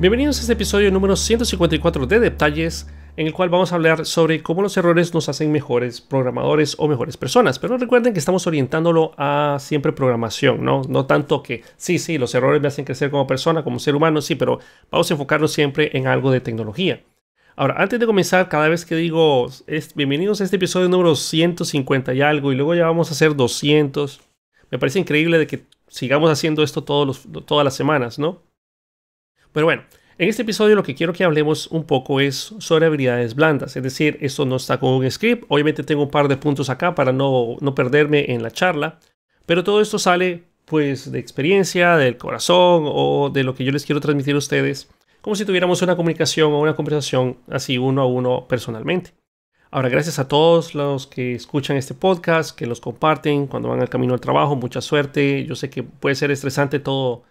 Bienvenidos a este episodio número 154 de Detalles, en el cual vamos a hablar sobre cómo los errores nos hacen mejores programadores o mejores personas. Pero recuerden que estamos orientándolo a siempre programación, ¿no? No tanto que, sí, sí, los errores me hacen crecer como persona, como ser humano, sí, pero vamos a enfocarnos siempre en algo de tecnología. Ahora, antes de comenzar, cada vez que digo es, bienvenidos a este episodio número 150 y algo, y luego ya vamos a hacer 200, me parece increíble de que sigamos haciendo esto todos todas las semanas, ¿no? Pero bueno, en este episodio lo que quiero que hablemos un poco es sobre habilidades blandas, es decir, esto no está con un script, obviamente tengo un par de puntos acá para no, no perderme en la charla, pero todo esto sale pues de experiencia, del corazón o de lo que yo les quiero transmitir a ustedes, como si tuviéramos una comunicación o una conversación así uno a uno personalmente. Ahora, gracias a todos los que escuchan este podcast, que los comparten cuando van al camino al trabajo, mucha suerte, yo sé que puede ser estresante todo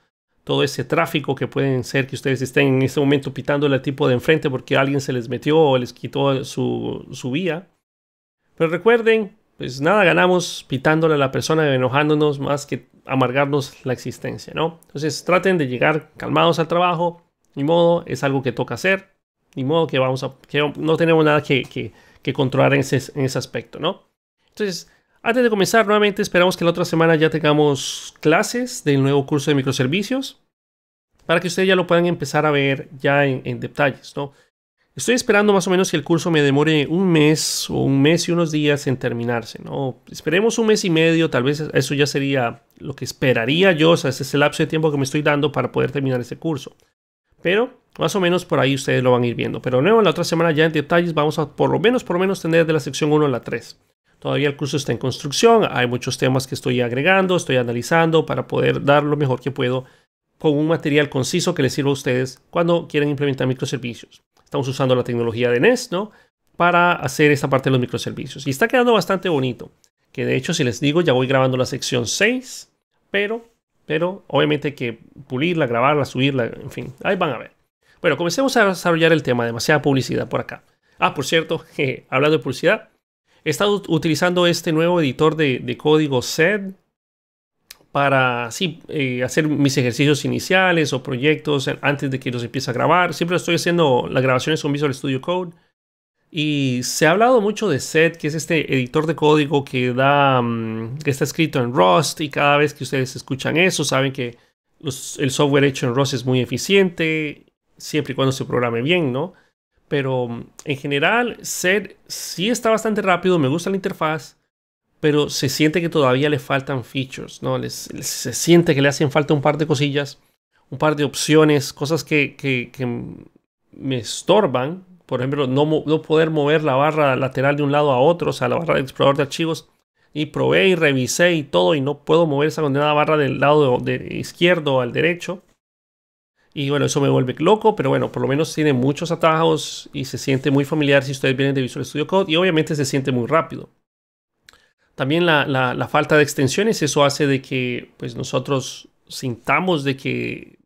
todo ese tráfico que pueden ser que ustedes estén en este momento pitándole al tipo de enfrente porque alguien se les metió o les quitó su, su vía. Pero recuerden, pues nada ganamos pitándole a la persona, enojándonos más que amargarnos la existencia, ¿no? Entonces traten de llegar calmados al trabajo, ni modo, es algo que toca hacer, ni modo que vamos a, que no tenemos nada que, que, que controlar en ese, en ese aspecto, ¿no? Entonces, antes de comenzar, nuevamente esperamos que la otra semana ya tengamos clases del nuevo curso de microservicios para que ustedes ya lo puedan empezar a ver ya en, detalles, ¿no? Estoy esperando más o menos que el curso me demore un mes o un mes y unos días en terminarse, ¿no? Esperemos un mes y medio, tal vez eso ya sería lo que esperaría yo, o sea, ese es el lapso de tiempo que me estoy dando para poder terminar ese curso. Pero más o menos por ahí ustedes lo van a ir viendo. Pero luego la otra semana ya en detalles vamos a por lo menos, por lo menos tener de la sección 1 a la 3. Todavía el curso está en construcción, hay muchos temas que estoy agregando, estoy analizando para poder dar lo mejor que puedo con un material conciso que les sirva a ustedes cuando quieren implementar microservicios. Estamos usando la tecnología de Nest, ¿no? Para hacer esta parte de los microservicios. Y está quedando bastante bonito. Que de hecho, si les digo, ya voy grabando la sección 6, pero, pero obviamente hay que pulirla, grabarla, subirla, en fin, ahí van a ver. Bueno, comencemos a desarrollar el tema, demasiada publicidad por acá. Ah, por cierto, hablando de publicidad, He estado utilizando este nuevo editor de, código SED para sí, eh, hacer mis ejercicios iniciales o proyectos antes de que los empiece a grabar. Siempre estoy haciendo las grabaciones con Visual Studio Code. Y se ha hablado mucho de SED, que es este editor de código que, da, mm, que está escrito en Rust y cada vez que ustedes escuchan eso saben que el software hecho en Rust es muy eficiente, siempre y cuando se programe bien, ¿no? Pero en general, Set sí está bastante rápido, me gusta la interfaz, pero se siente que todavía le faltan features, ¿no? se siente que le hacen falta un par de cosillas, un par de opciones, cosas que, me estorban. Por ejemplo, no, poder mover la barra lateral de un lado a otro, o sea, la barra del explorador de archivos. Y probé y revisé y todo, y no puedo mover esa condenada barra del lado izquierdo al derecho. Y bueno, eso me vuelve loco, pero bueno, por lo menos tiene muchos atajos y se siente muy familiar si ustedes vienen de Visual Studio Code y obviamente se siente muy rápido. También la, falta de extensiones, eso hace de que pues nosotros sintamos de que,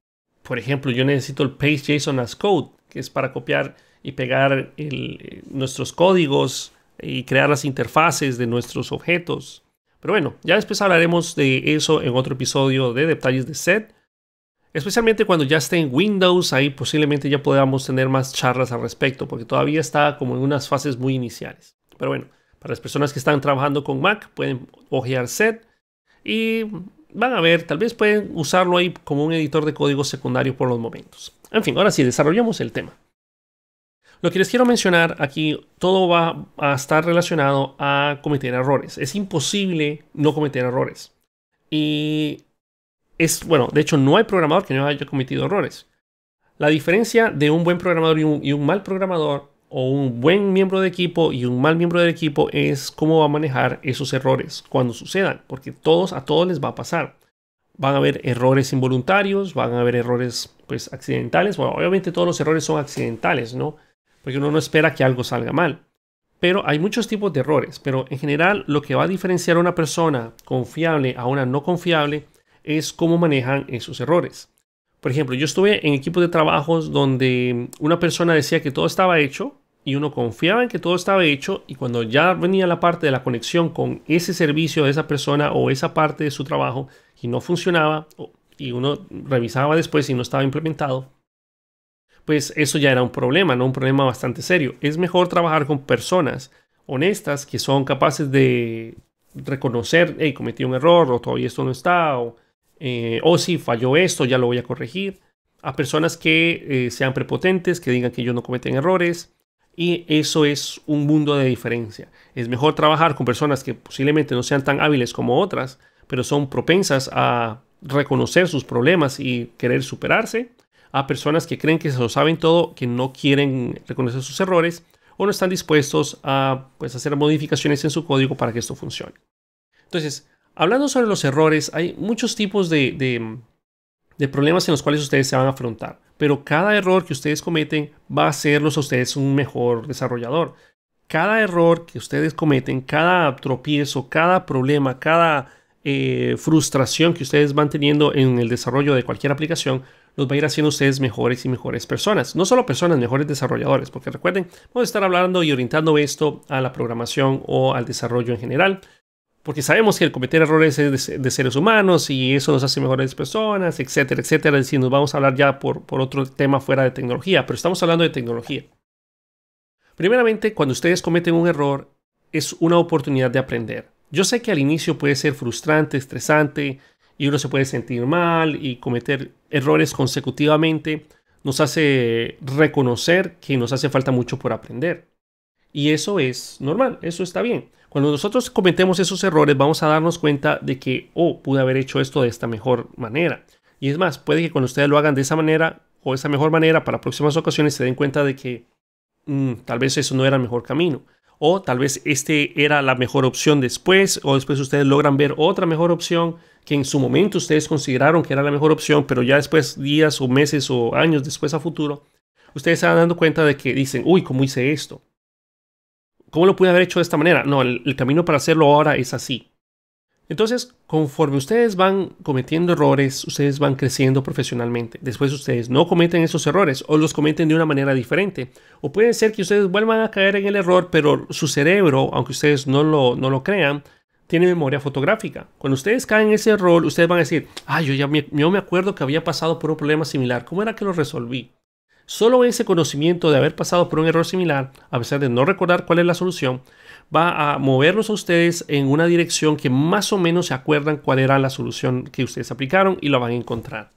por ejemplo, yo necesito el paste JSON as code, que es para copiar y pegar eh, nuestros códigos y crear las interfaces de nuestros objetos. Pero bueno, ya después hablaremos de eso en otro episodio de detalles de set. Especialmente cuando ya esté en Windows, ahí posiblemente ya podamos tener más charlas al respecto, porque todavía está como en unas fases muy iniciales. Pero bueno, para las personas que están trabajando con Mac, pueden ojear set y van a ver, tal vez pueden usarlo ahí como un editor de código secundario por los momentos. En fin, ahora sí, desarrollamos el tema. Lo que les quiero mencionar aquí, todo va a estar relacionado a cometer errores. Es imposible no cometer errores. Y es, bueno, de hecho no hay programador que no haya cometido errores. La diferencia de un buen programador y un, y un mal programador o un buen miembro de equipo y un mal miembro del equipo es cómo va a manejar esos errores cuando sucedan, porque todos a todos les va a pasar. Van a haber errores involuntarios, van a haber errores pues accidentales, bueno, obviamente todos los errores son accidentales, ¿no? Porque uno no espera que algo salga mal. Pero hay muchos tipos de errores, pero en general lo que va a diferenciar a una persona confiable a una no confiable es cómo manejan esos errores. Por ejemplo, yo estuve en equipos de trabajos donde una persona decía que todo estaba hecho y uno confiaba en que todo estaba hecho y cuando ya venía la parte de la conexión con ese servicio de esa persona o esa parte de su trabajo y no funcionaba y uno revisaba después y no estaba implementado, pues eso ya era un problema, ¿no? Un problema bastante serio. Es mejor trabajar con personas honestas que son capaces de reconocer, hey, cometí un error o todavía esto no está eh, o oh, si falló esto, ya lo voy a corregir, a personas que eh, sean prepotentes, que digan que ellos no cometen errores, y eso es un mundo de diferencia. Es mejor trabajar con personas que posiblemente no sean tan hábiles como otras, pero son propensas a reconocer sus problemas y querer superarse, a personas que creen que se lo saben todo, que no quieren reconocer sus errores o no están dispuestos a pues, hacer modificaciones en su código para que esto funcione. Entonces, Hablando sobre los errores, hay muchos tipos de, problemas en los cuales ustedes se van a afrontar, pero cada error que ustedes cometen va a hacerlos a ustedes un mejor desarrollador. Cada error que ustedes cometen, cada tropiezo, cada problema, cada eh, frustración que ustedes van teniendo en el desarrollo de cualquier aplicación, los va a ir haciendo ustedes mejores y mejores personas. No solo personas, mejores desarrolladores, porque recuerden, vamos a estar hablando y orientando esto a la programación o al desarrollo en general porque sabemos que el cometer errores es de, seres humanos y eso nos hace mejores personas, etcétera, etcétera. Es decir, nos vamos a hablar ya por, por otro tema fuera de tecnología, pero estamos hablando de tecnología. Primeramente, cuando ustedes cometen un error, es una oportunidad de aprender. Yo sé que al inicio puede ser frustrante, estresante, y uno se puede sentir mal y cometer errores consecutivamente nos hace reconocer que nos hace falta mucho por aprender. Y eso es normal, eso está bien. Cuando nosotros cometemos esos errores vamos a darnos cuenta de que, oh, pude haber hecho esto de esta mejor manera. Y es más, puede que cuando ustedes lo hagan de esa manera o de esa mejor manera para próximas ocasiones se den cuenta de que mm, tal vez eso no era el mejor camino. O tal vez este era la mejor opción después, o después ustedes logran ver otra mejor opción que en su momento ustedes consideraron que era la mejor opción, pero ya después, días o meses o años después a futuro, ustedes se van dando cuenta de que dicen, uy, ¿cómo hice esto? ¿Cómo lo pude haber hecho de esta manera? No, el, camino para hacerlo ahora es así. Entonces, conforme ustedes van cometiendo errores, ustedes van creciendo profesionalmente. Después ustedes no cometen esos errores o los cometen de una manera diferente. O puede ser que ustedes vuelvan a caer en el error, pero su cerebro, aunque ustedes no lo, no lo crean, tiene memoria fotográfica. Cuando ustedes caen en ese error, ustedes van a decir, ah, yo ya yo me acuerdo que había pasado por un problema similar. ¿Cómo era que lo resolví? Solo ese conocimiento de haber pasado por un error similar, a pesar de no recordar cuál es la solución, va a moverlos a ustedes en una dirección que más o menos se acuerdan cuál era la solución que ustedes aplicaron y la van a encontrar.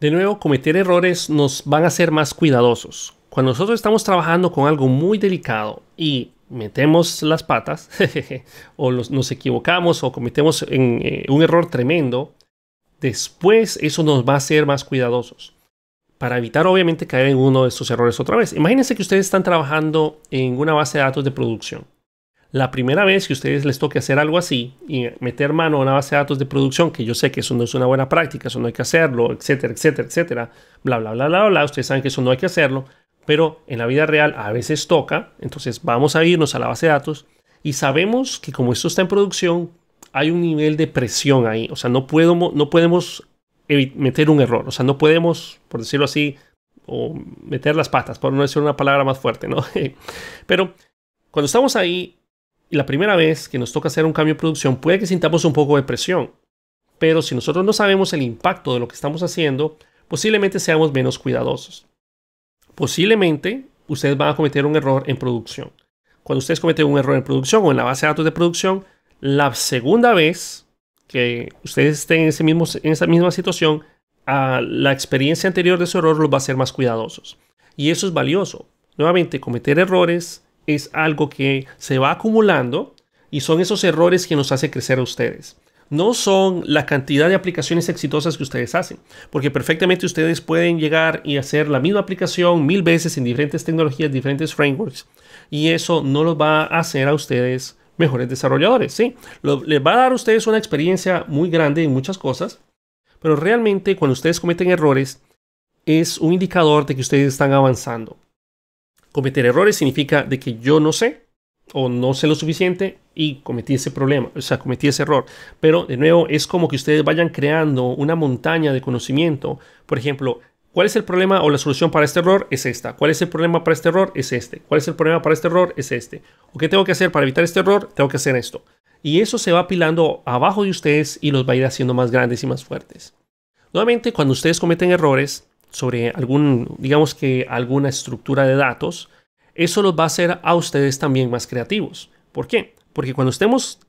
De nuevo, cometer errores nos van a hacer más cuidadosos. Cuando nosotros estamos trabajando con algo muy delicado y metemos las patas o nos equivocamos o cometemos eh, un error tremendo, después eso nos va a hacer más cuidadosos para evitar obviamente caer en uno de estos errores otra vez. Imagínense que ustedes están trabajando en una base de datos de producción. La primera vez que ustedes les toque hacer algo así y meter mano a una base de datos de producción, que yo sé que eso no es una buena práctica, eso no hay que hacerlo, etcétera, etcétera, etcétera, bla, bla, bla, bla, bla, ustedes saben que eso no hay que hacerlo, pero en la vida real a veces toca, entonces vamos a irnos a la base de datos y sabemos que como esto está en producción, hay un nivel de presión ahí, o sea, no, puedo, no podemos meter un error. O sea, no podemos, por decirlo así, o meter las patas, por no decir una palabra más fuerte, ¿no? Pero cuando estamos ahí y la primera vez que nos toca hacer un cambio en producción, puede que sintamos un poco de presión. Pero si nosotros no sabemos el impacto de lo que estamos haciendo, posiblemente seamos menos cuidadosos. Posiblemente ustedes van a cometer un error en producción. Cuando ustedes cometen un error en producción o en la base de datos de producción, la segunda vez que ustedes estén en, ese mismo, en esa misma situación, a la experiencia anterior de su error los va a hacer más cuidadosos. Y eso es valioso. Nuevamente, cometer errores es algo que se va acumulando y son esos errores que nos hace crecer a ustedes. No son la cantidad de aplicaciones exitosas que ustedes hacen, porque perfectamente ustedes pueden llegar y hacer la misma aplicación mil veces en diferentes tecnologías, diferentes frameworks, y eso no los va a hacer a ustedes mejores desarrolladores. Sí, les va a dar a ustedes una experiencia muy grande en muchas cosas, pero realmente cuando ustedes cometen errores es un indicador de que ustedes están avanzando. Cometer errores significa de que yo no sé o no sé lo suficiente y cometí ese problema, o sea, cometí ese error. Pero de nuevo, es como que ustedes vayan creando una montaña de conocimiento. Por ejemplo, ¿Cuál es el problema o la solución para este error? Es esta. ¿Cuál es el problema para este error? Es este. ¿Cuál es el problema para este error? Es este. ¿O qué tengo que hacer para evitar este error? Tengo que hacer esto. Y eso se va apilando abajo de ustedes y los va a ir haciendo más grandes y más fuertes. Nuevamente, cuando ustedes cometen errores sobre algún, digamos que alguna estructura de datos, eso los va a hacer a ustedes también más creativos. ¿Por qué? Porque cuando estemos,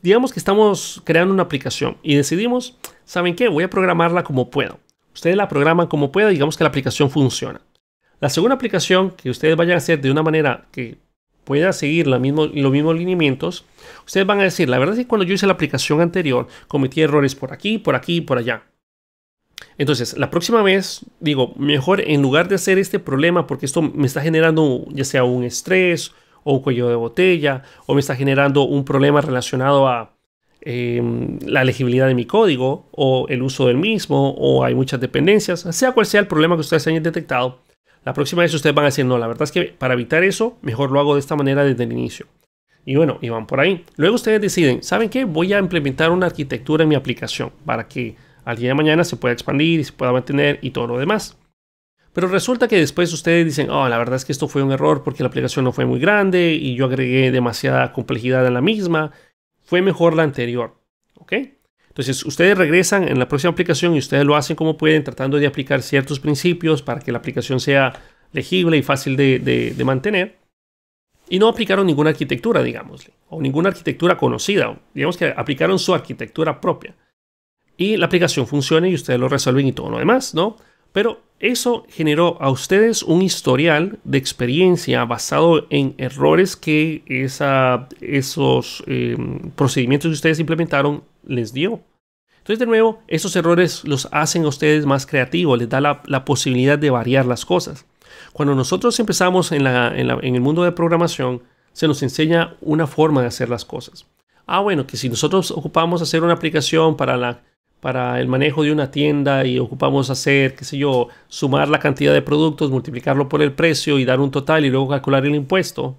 digamos que estamos creando una aplicación y decidimos, ¿saben qué? Voy a programarla como puedo Ustedes la programan como pueda, digamos que la aplicación funciona. La segunda aplicación que ustedes vayan a hacer de una manera que pueda seguir los mismos lineamientos, ustedes van a decir, la verdad es que cuando yo hice la aplicación anterior cometí errores por aquí, por aquí, por allá. Entonces, la próxima vez, digo, mejor en lugar de hacer este problema, porque esto me está generando ya sea un estrés o un cuello de botella, o me está generando un problema relacionado a, Em, la legibilidad de mi código o el uso del mismo o hay muchas dependencias, sea cual sea el problema que ustedes hayan detectado, la próxima vez ustedes van a decir, no, la verdad es que para evitar eso, mejor lo hago de esta manera desde el inicio. Y bueno, y van por ahí. Luego ustedes deciden, ¿saben qué? Voy a implementar una arquitectura en mi aplicación para que al día de mañana se pueda expandir y se pueda mantener y todo lo demás. Pero resulta que después ustedes dicen, oh, la verdad es que esto fue un error porque la aplicación no fue muy grande y yo agregué demasiada complejidad en la misma fue mejor la anterior. ¿Ok? Entonces, ustedes regresan en la próxima aplicación y ustedes lo hacen como pueden, tratando de aplicar ciertos principios para que la aplicación sea legible y fácil de, mantener. Y no aplicaron ninguna arquitectura, digámosle, o ninguna arquitectura conocida. Digamos que aplicaron su arquitectura propia. Y la aplicación funciona y ustedes lo resuelven y todo lo demás, ¿no? Pero eso generó a ustedes un historial de experiencia basado en errores que esos em, procedimientos que ustedes implementaron les dio. Entonces, de nuevo, esos errores los hacen a ustedes más creativos, les da la, posibilidad de variar las cosas. Cuando nosotros empezamos en el mundo de programación, se nos enseña una forma de hacer las cosas. Ah, bueno, que si nosotros ocupamos hacer una aplicación para la para el manejo de una tienda y ocupamos hacer, qué sé yo, sumar la cantidad de productos, multiplicarlo por el precio y dar un total y luego calcular el impuesto.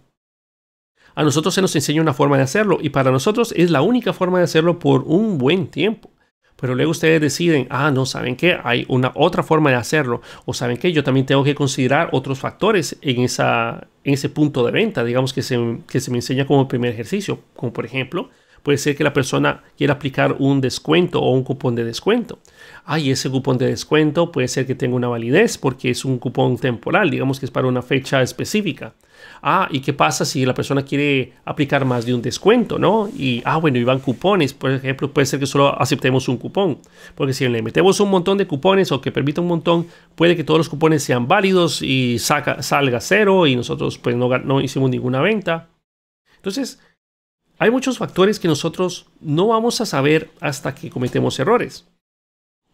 A nosotros se nos enseña una forma de hacerlo y para nosotros es la única forma de hacerlo por un buen tiempo. Pero luego ustedes deciden, ah, no, ¿saben qué? Hay una otra forma de hacerlo. O ¿saben qué? Yo también tengo que considerar otros factores en, en ese punto de venta, digamos, que que se me enseña como primer ejercicio. Como por ejemplo, Puede ser que la persona quiera aplicar un descuento o un cupón de descuento. Ah, y ese cupón de descuento puede ser que tenga una validez porque es un cupón temporal, digamos que es para una fecha específica. Ah, ¿y qué pasa si la persona quiere aplicar más de un descuento, no? Y, ah, bueno, y van cupones, por ejemplo, puede ser que solo aceptemos un cupón, porque si le metemos un montón de cupones o que permita un montón, puede que todos los cupones sean válidos y salga cero y nosotros pues no, no hicimos ninguna venta. Entonces, hay muchos factores que nosotros no vamos a saber hasta que cometemos errores.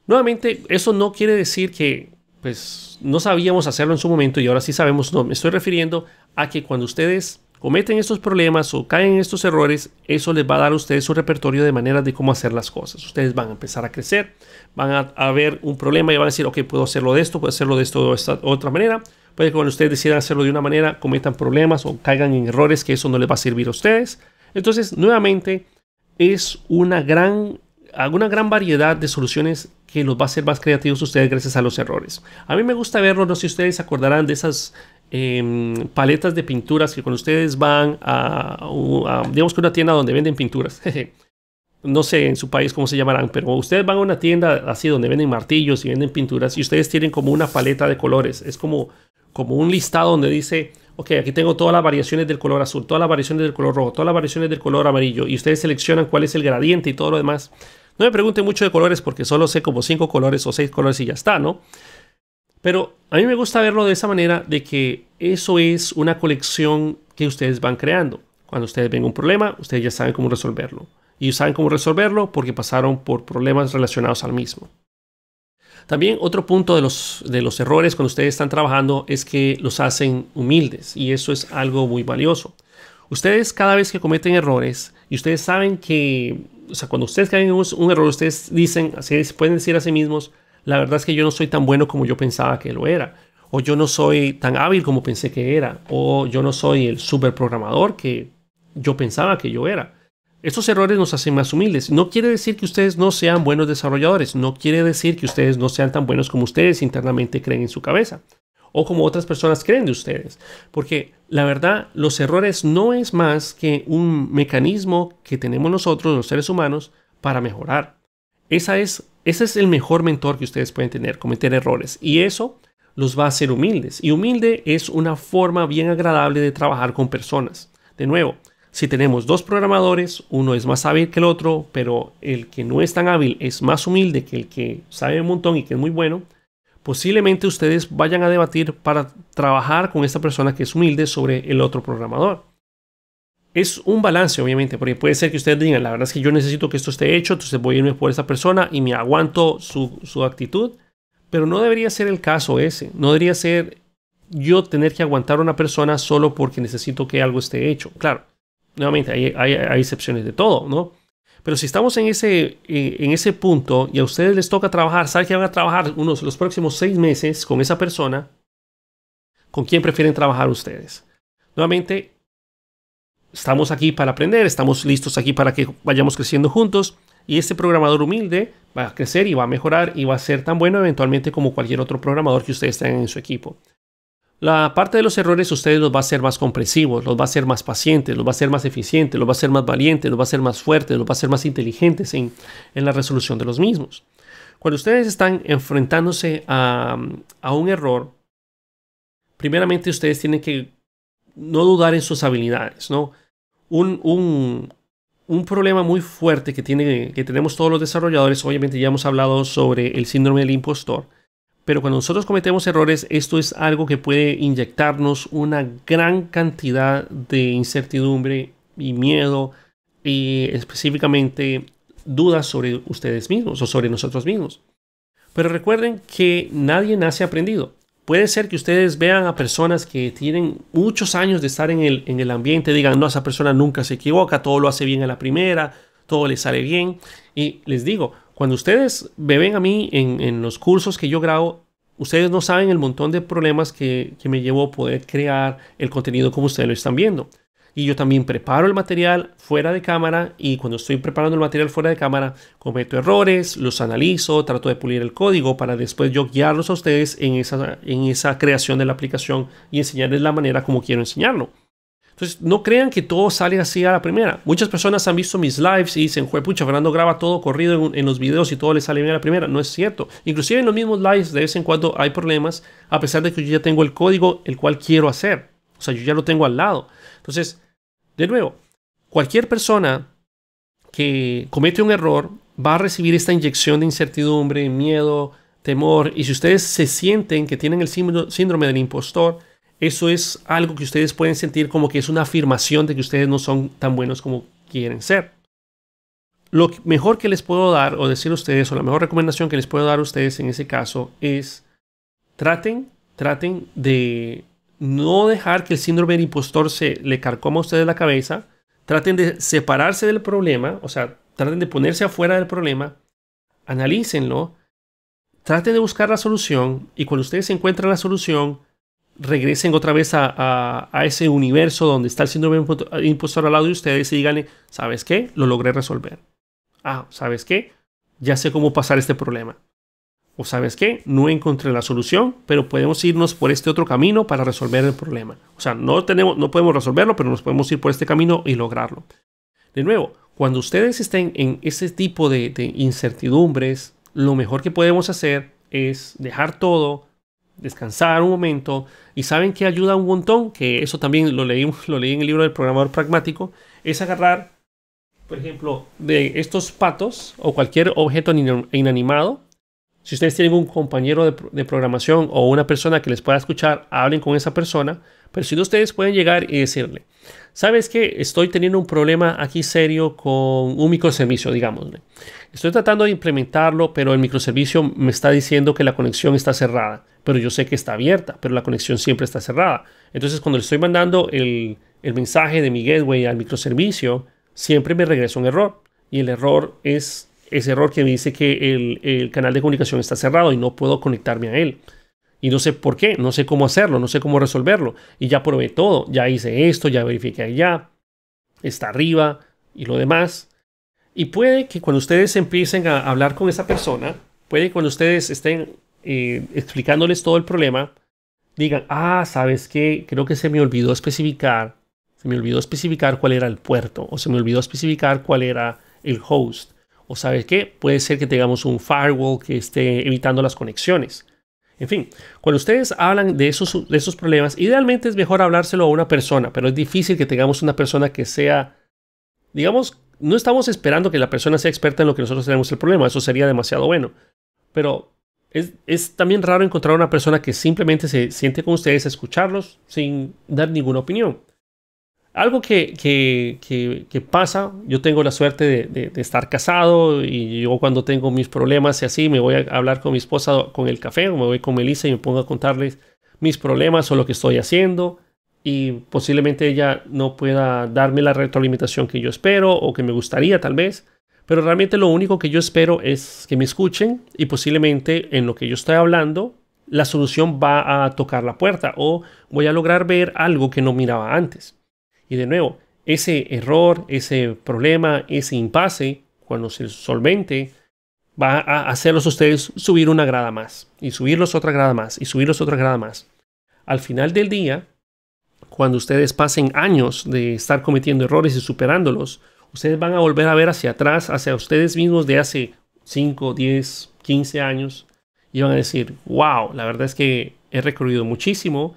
Nuevamente, eso no quiere decir que pues no sabíamos hacerlo en su momento y ahora sí sabemos, no, me estoy refiriendo a que cuando ustedes cometen estos problemas o caen en estos errores, eso les va a dar a ustedes su repertorio de maneras de cómo hacer las cosas. Ustedes van a empezar a crecer, van a, haber ver un problema y van a decir, ok, puedo hacerlo de esto, puedo hacerlo de esto de esta otra manera. Puede que cuando ustedes decidan hacerlo de una manera, cometan problemas o caigan en errores que eso no les va a servir a ustedes. Entonces, nuevamente, es una gran, gran variedad de soluciones que los va a hacer más creativos ustedes gracias a los errores. A mí me gusta verlo, no sé si ustedes se acordarán de esas em, paletas de pinturas que cuando ustedes van a, que una tienda donde venden pinturas, no sé en su país cómo se llamarán, pero ustedes van a una tienda así donde venden martillos y venden pinturas y ustedes tienen como una paleta de colores, es como, como un listado donde dice ok, aquí tengo todas las variaciones del color azul, todas las variaciones del color rojo, todas las variaciones del color amarillo, y ustedes seleccionan cuál es el gradiente y todo lo demás. No me pregunten mucho de colores porque solo sé como cinco colores o seis colores y ya está, ¿no? Pero a mí me gusta verlo de esa manera de que eso es una colección que ustedes van creando. Cuando ustedes ven un problema, ustedes ya saben cómo resolverlo. Y saben cómo resolverlo porque pasaron por problemas relacionados al mismo. También otro punto de los, de los errores cuando ustedes están trabajando es que los hacen humildes y eso es algo muy valioso. Ustedes cada vez que cometen errores y ustedes saben que, o sea, cuando ustedes caen un, error, ustedes dicen, así pueden decir a sí mismos, la verdad es que yo no soy tan bueno como yo pensaba que lo era, o yo no soy tan hábil como pensé que era, o yo no soy el super programador que yo pensaba que yo era. Estos errores nos hacen más humildes. No quiere decir que ustedes no sean buenos desarrolladores, no quiere decir que ustedes no sean tan buenos como ustedes internamente creen en su cabeza o como otras personas creen de ustedes. Porque la verdad, los errores no es más que un mecanismo que tenemos nosotros, los seres humanos, para mejorar. Esa es, ese es el mejor mentor que ustedes pueden tener, cometer errores. Y eso los va a hacer humildes. Y humilde es una forma bien agradable de trabajar con personas. De nuevo, si tenemos dos programadores, uno es más hábil que el otro, pero el que no es tan hábil es más humilde que el que sabe un montón y que es muy bueno, posiblemente ustedes vayan a debatir para trabajar con esta persona que es humilde sobre el otro programador. Es un balance, obviamente, porque puede ser que ustedes digan, la verdad es que yo necesito que esto esté hecho, entonces voy a irme por esa persona y me aguanto su, su actitud, pero no debería ser el caso ese, no debería ser yo tener que aguantar a una persona solo porque necesito que algo esté hecho. Claro, nuevamente, hay, hay, excepciones de todo, ¿no? Pero si estamos en ese, en ese punto y a ustedes les toca trabajar, saben que van a trabajar unos, los próximos seis meses con esa persona, ¿con quién prefieren trabajar ustedes? Nuevamente, estamos aquí para aprender, estamos listos aquí para que vayamos creciendo juntos y este programador humilde va a crecer y va a mejorar y va a ser tan bueno eventualmente como cualquier otro programador que ustedes tengan en su equipo. La parte de los errores ustedes los va a hacer más comprensivos, los va a hacer más pacientes, los va a hacer más eficientes, los va a hacer más valientes, los va a hacer más fuertes, los va a hacer más inteligentes en, la resolución de los mismos. Cuando ustedes están enfrentándose a, un error, primeramente ustedes tienen que no dudar en sus habilidades, ¿no? Un, un problema muy fuerte que, tiene, que tenemos todos los desarrolladores, obviamente ya hemos hablado sobre el síndrome del impostor, pero cuando nosotros cometemos errores, esto es algo que puede inyectarnos una gran cantidad de incertidumbre y miedo y específicamente dudas sobre ustedes mismos o sobre nosotros mismos. Pero recuerden que nadie nace aprendido. Puede ser que ustedes vean a personas que tienen muchos años de estar en el, en el ambiente, digan, no, esa persona nunca se equivoca, todo lo hace bien a la primera, todo le sale bien. Y les digo, cuando ustedes me ven a mí en, los cursos que yo grabo, ustedes no saben el montón de problemas que, que me llevó poder crear el contenido como ustedes lo están viendo. Y yo también preparo el material fuera de cámara y cuando estoy preparando el material fuera de cámara cometo errores, los analizo, trato de pulir el código para después yo guiarlos a ustedes en esa, en esa creación de la aplicación y enseñarles la manera como quiero enseñarlo. Entonces, no crean que todo sale así a la primera. Muchas personas han visto mis lives y dicen, juepucha pucha, Fernando graba todo corrido en, en, los videos y todo le sale bien a la primera. No es cierto. Inclusive en los mismos lives de vez en cuando hay problemas, a pesar de que yo ya tengo el código el cual quiero hacer. O sea, yo ya lo tengo al lado. Entonces, de nuevo, cualquier persona que comete un error va a recibir esta inyección de incertidumbre, miedo, temor. Y si ustedes se sienten que tienen el síndrome del impostor, eso es algo que ustedes pueden sentir como que es una afirmación de que ustedes no son tan buenos como quieren ser. Lo mejor que les puedo dar o decir a ustedes, o la mejor recomendación que les puedo dar a ustedes en ese caso es traten, traten de no dejar que el síndrome del impostor se le carcoma a ustedes la cabeza, traten de separarse del problema, o sea, traten de ponerse afuera del problema, analícenlo, traten de buscar la solución y cuando ustedes encuentran la solución, regresen otra vez a, ese universo donde está el síndrome impostor al lado de ustedes y díganle, ¿sabes qué? Lo logré resolver. Ah, ¿sabes qué? Ya sé cómo pasar este problema. O sabes qué? No encontré la solución, pero podemos irnos por este otro camino para resolver el problema. O sea, no, tenemos, no podemos resolverlo, pero nos podemos ir por este camino y lograrlo. De nuevo, cuando ustedes estén en ese tipo de incertidumbres, lo mejor que podemos hacer es dejar todo, descansar un momento. Y saben que ayuda un montón, que eso también lo lo leí en el libro del programador pragmático, es agarrar, por ejemplo, de estos patos o cualquier objeto inanimado. Si ustedes tienen un compañero de programación o una persona que les pueda escuchar, hablen con esa persona pero si ustedes pueden llegar y decirle, ¿sabes que Estoy teniendo un problema aquí serio con un microservicio, digámosle. Estoy tratando de implementarlo, pero el microservicio me está diciendo que la conexión está cerrada. Pero yo sé que está abierta, pero la conexión siempre está cerrada. Entonces, cuando le estoy mandando el, mensaje de mi gateway al microservicio, siempre me regresa un error. Y el error es ese error que me dice que el, el canal de comunicación está cerrado y no puedo conectarme a él y no sé por qué, no sé cómo hacerlo, no sé cómo resolverlo. Y ya probé todo, ya hice esto, ya verifiqué allá, está arriba y lo demás. Y puede que cuando ustedes empiecen a hablar con esa persona, puede que cuando ustedes estén eh, explicándoles todo el problema, digan, ah, ¿sabes qué? Creo que se me olvidó especificar, se me olvidó especificar cuál era el puerto, o se me olvidó especificar cuál era el host. O sabes qué? Puede ser que tengamos un firewall que esté evitando las conexiones en fin, cuando ustedes hablan de esos, de esos problemas, idealmente es mejor hablárselo a una persona, pero es difícil que tengamos una persona que sea, digamos, no estamos esperando que la persona sea experta en lo que nosotros tenemos el problema, eso sería demasiado bueno. Pero es, es también raro encontrar una persona que simplemente se siente con ustedes a escucharlos sin dar ninguna opinión. Algo que, pasa, yo tengo la suerte de, de, estar casado y yo cuando tengo mis problemas y así me voy a hablar con mi esposa con el café o me voy con Melissa y me pongo a contarles mis problemas o lo que estoy haciendo y posiblemente ella no pueda darme la retroalimentación que yo espero o que me gustaría tal vez, pero realmente lo único que yo espero es que me escuchen y posiblemente en lo que yo estoy hablando la solución va a tocar la puerta o voy a lograr ver algo que no miraba antes. Y de nuevo, ese error, ese problema, ese impasse, cuando se solvente, va a hacerlos ustedes subir una grada más, y subirlos otra grada más, y subirlos otra grada más. Al final del día, cuando ustedes pasen años de estar cometiendo errores y superándolos, ustedes van a volver a ver hacia atrás, hacia ustedes mismos de hace 5, 10, 15 años, y van a decir, wow, la verdad es que he recorrido muchísimo,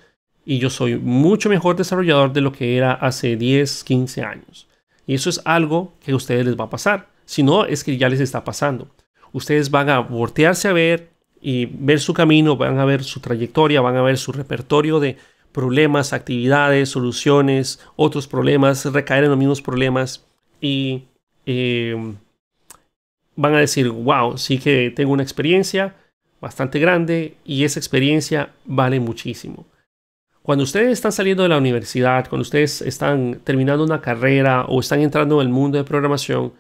y yo soy mucho mejor desarrollador de lo que era hace 10, 15 años. Y eso es algo que a ustedes les va a pasar. Si no, es que ya les está pasando. Ustedes van a voltearse a ver y ver su camino, van a ver su trayectoria, van a ver su repertorio de problemas, actividades, soluciones, otros problemas, recaer en los mismos problemas y eh, van a decir, wow, sí que tengo una experiencia bastante grande y esa experiencia vale muchísimo. Cuando ustedes están saliendo de la universidad, cuando ustedes están terminando una carrera o están entrando en el mundo de programación,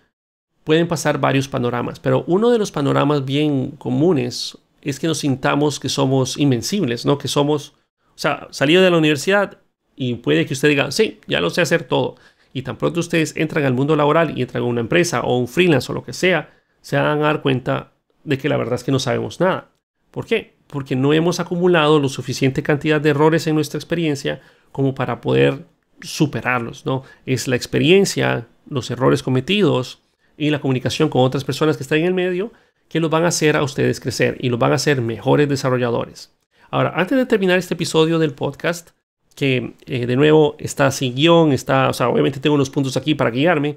pueden pasar varios panoramas, pero uno de los panoramas bien comunes es que nos sintamos que somos invencibles, ¿no? Que somos, o sea, salido de la universidad y puede que usted diga, sí, ya lo sé hacer todo. Y tan pronto ustedes entran al mundo laboral y entran a una empresa o un freelance o lo que sea, se van a dar cuenta de que la verdad es que no sabemos nada. ¿Por qué? porque no hemos acumulado lo suficiente cantidad de errores en nuestra experiencia como para poder superarlos, ¿no? Es la experiencia, los errores cometidos y la comunicación con otras personas que están en el medio que los van a hacer a ustedes crecer y los van a hacer mejores desarrolladores. Ahora, antes de terminar este episodio del podcast, que eh, de nuevo está sin guión, está, o sea, obviamente tengo unos puntos aquí para guiarme,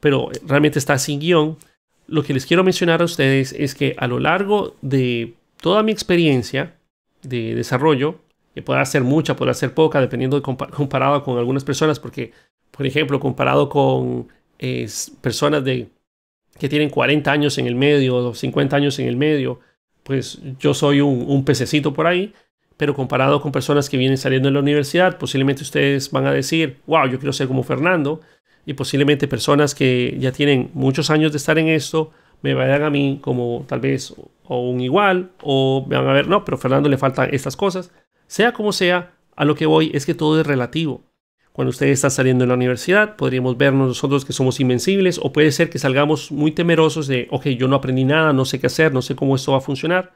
pero realmente está sin guión, lo que les quiero mencionar a ustedes es que a lo largo de toda mi experiencia de desarrollo, que podrá ser mucha, podrá ser poca, dependiendo de comparado con algunas personas, porque, por ejemplo, comparado con personas de, que tienen 40 años en el medio o 50 años en el medio, pues yo soy un, un pececito por ahí, pero comparado con personas que vienen saliendo de la universidad, posiblemente ustedes van a decir, wow, yo quiero ser como Fernando, y posiblemente personas que ya tienen muchos años de estar en esto, me vayan a mí como tal vez o un igual, o me van a ver, no, pero a Fernando le faltan estas cosas. Sea como sea, a lo que voy es que todo es relativo. Cuando usted está saliendo de la universidad, podríamos vernos nosotros que somos invencibles, o puede ser que salgamos muy temerosos de, ok, yo no aprendí nada, no sé qué hacer, no sé cómo esto va a funcionar.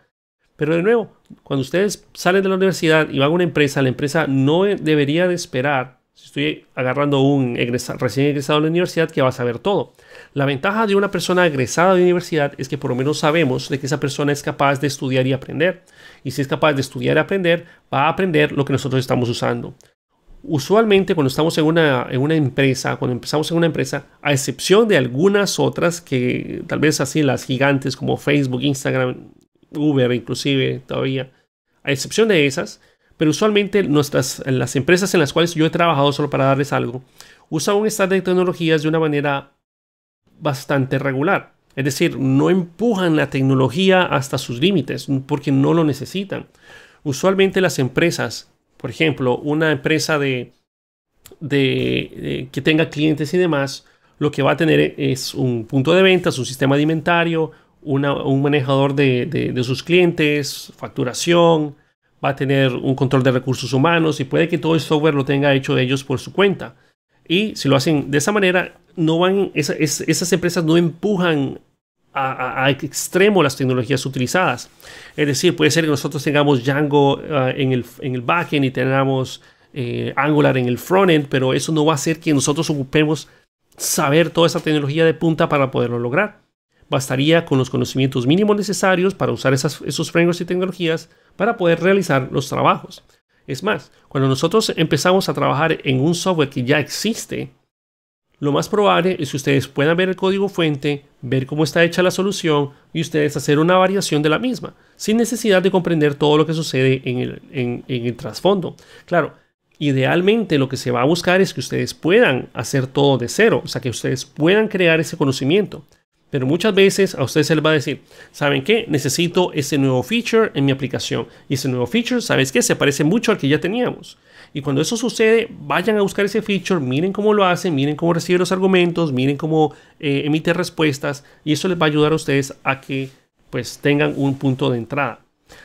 Pero de nuevo, cuando ustedes salen de la universidad y van a una empresa, la empresa no debería de esperar si estoy agarrando un recién egresado de la universidad que va a saber todo. La ventaja de una persona egresada de la universidad es que por lo menos sabemos de que esa persona es capaz de estudiar y aprender. Y si es capaz de estudiar y aprender, va a aprender lo que nosotros estamos usando usualmente cuando estamos en una, en una, empresa, cuando empezamos en una empresa, a excepción de algunas otras que tal vez así las gigantes como Facebook, Instagram, Uber inclusive todavía, a excepción de esas, pero usualmente nuestras, las empresas en las cuales yo he trabajado, solo para darles algo, usan un de tecnologías de una manera bastante regular. Es decir, no empujan la tecnología hasta sus límites porque no lo necesitan. Usualmente las empresas, por ejemplo, una empresa de, de, eh, que tenga clientes y demás, lo que va a tener es un punto de ventas, un sistema de inventario, un manejador de, sus clientes, facturación, va a tener un control de recursos humanos y puede que todo el software lo tenga hecho ellos por su cuenta. Y si lo hacen de esa manera, no van, esas empresas no empujan a, extremo las tecnologías utilizadas. Es decir, puede ser que nosotros tengamos Django eh, en, el, en el backend y tengamos eh, Angular en el frontend, pero eso no va a hacer que nosotros ocupemos saber toda esa tecnología de punta para poderlo lograr bastaría con los conocimientos mínimos necesarios para usar esos frameworks y tecnologías para poder realizar los trabajos. Es más, cuando nosotros empezamos a trabajar en un software que ya existe, lo más probable es que ustedes puedan ver el código fuente, ver cómo está hecha la solución y ustedes hacer una variación de la misma, sin necesidad de comprender todo lo que sucede en el, en el trasfondo. Claro, idealmente lo que se va a buscar es que ustedes puedan hacer todo de cero, o sea, que ustedes puedan crear ese conocimiento. Pero muchas veces a ustedes se les va a decir, ¿saben qué? Necesito ese nuevo feature en mi aplicación. Y ese nuevo feature, ¿sabes qué? Se parece mucho al que ya teníamos. Y cuando eso sucede, vayan a buscar ese feature, miren cómo lo hacen, miren cómo recibe los argumentos, miren cómo eh, emiten emite respuestas. Y eso les va a ayudar a ustedes a que pues tengan un punto de entrada.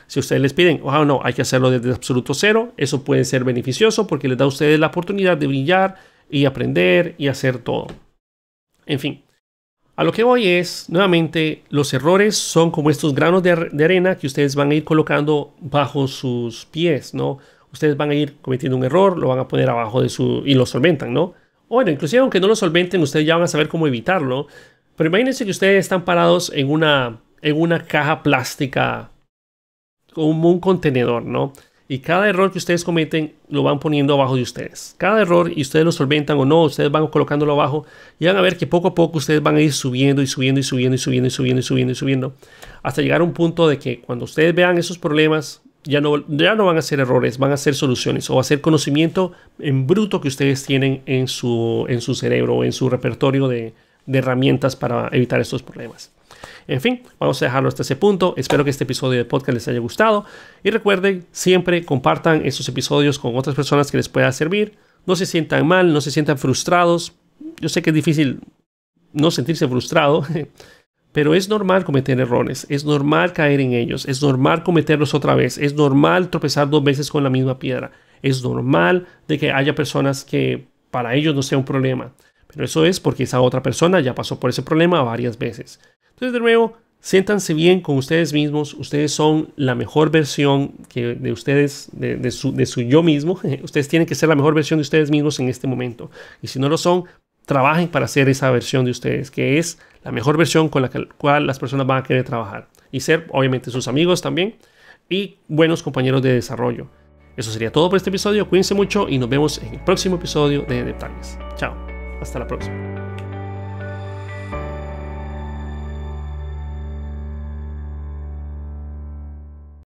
Si ustedes les piden, o no, hay que hacerlo desde absoluto cero, eso puede ser beneficioso porque les da a ustedes la oportunidad de brillar y aprender y hacer todo. En fin, a lo que voy es, nuevamente, los errores son como estos granos de, arena que ustedes van a ir colocando bajo sus pies, ¿no? Ustedes van a ir cometiendo un error, lo van a poner abajo de su... y lo solventan, ¿no? O bueno, inclusive aunque no lo solventen, ustedes ya van a saber cómo evitarlo. Pero imagínense que ustedes están parados en una, en una caja plástica, como un contenedor, ¿no? Y cada error que ustedes cometen lo van poniendo abajo de ustedes. Cada error, y ustedes lo solventan o no, ustedes van colocándolo abajo y van a ver que poco a poco ustedes van a ir subiendo y subiendo y subiendo y subiendo y subiendo y subiendo y subiendo. Hasta llegar a un punto de que cuando ustedes vean esos problemas, ya no, ya no van a ser errores, van a ser soluciones o va a ser conocimiento en bruto que ustedes tienen en su, en su cerebro, en su repertorio de herramientas para evitar estos problemas. En fin, vamos a dejarlo hasta ese punto. Espero que este episodio de podcast les haya gustado. Y recuerden, siempre compartan estos episodios con otras personas que les pueda servir. No se sientan mal, no se sientan frustrados. Yo sé que es difícil no sentirse frustrado, pero es normal cometer errores, es normal caer en ellos, es normal cometerlos otra vez, es normal tropezar dos veces con la misma piedra, es normal de que haya personas que para ellos no sea un problema. Pero eso es porque esa otra persona ya pasó por ese problema varias veces. Entonces, de nuevo, siéntanse bien con ustedes mismos. Ustedes son la mejor versión que de ustedes, de, su, de su yo mismo. Ustedes tienen que ser la mejor versión de ustedes mismos en este momento. Y si no lo son, trabajen para ser esa versión de ustedes, que es la mejor versión con la cual las personas van a querer trabajar. Y ser, obviamente, sus amigos también y buenos compañeros de desarrollo. Eso sería todo por este episodio. Cuídense mucho y nos vemos en el próximo episodio de Detalles. Chao. Hasta la próxima.